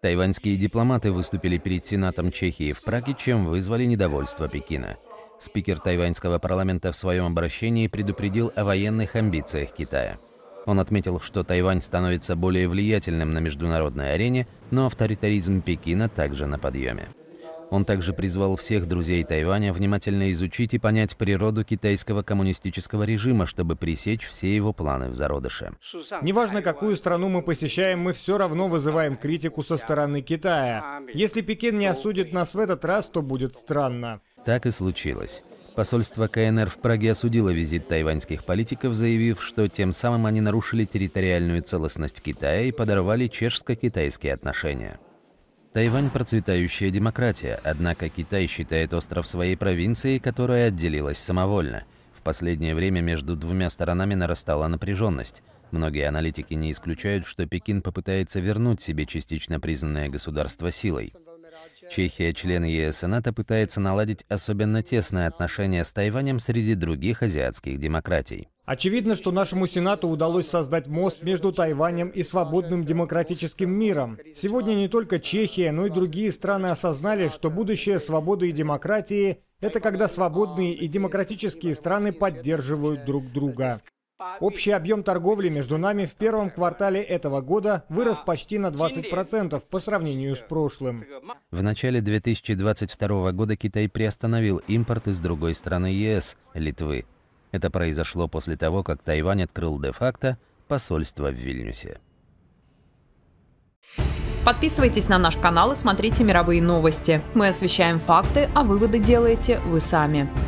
Тайваньские дипломаты выступили перед Сенатом Чехии в Праге, чем вызвали недовольство Пекина. Спикер тайваньского парламента в своем обращении предупредил о военных амбициях Китая. Он отметил, что Тайвань становится более влиятельным на международной арене, но авторитаризм Пекина также на подъеме. Он также призвал всех друзей Тайваня внимательно изучить и понять природу китайского коммунистического режима, чтобы пресечь все его планы в зародыше. Неважно, какую страну мы посещаем, мы все равно вызываем критику со стороны Китая. Если Пекин не осудит нас в этот раз, то будет странно. Так и случилось. Посольство КНР в Праге осудило визит тайваньских политиков, заявив, что тем самым они нарушили территориальную целостность Китая и подорвали чешско-китайские отношения. Тайвань – процветающая демократия, однако Китай считает остров своей провинцией, которая отделилась самовольно. В последнее время между двумя сторонами нарастала напряженность. Многие аналитики не исключают, что Пекин попытается вернуть себе частично признанное государство силой. Чехия, член ЕС и НАТО, пытается наладить особенно тесное отношение с Тайванем среди других азиатских демократий. Очевидно, что нашему Сенату удалось создать мост между Тайванем и свободным демократическим миром. Сегодня не только Чехия, но и другие страны осознали, что будущее свободы и демократии – это когда свободные и демократические страны поддерживают друг друга. Общий объем торговли между нами в первом квартале этого года вырос почти на 20% по сравнению с прошлым. В начале 2022 года Китай приостановил импорт из другой страны ЕС – Литвы. Это произошло после того, как Тайвань открыл де-факто посольство в Вильнюсе. Подписывайтесь на наш канал и смотрите мировые новости. Мы освещаем факты, а выводы делаете вы сами.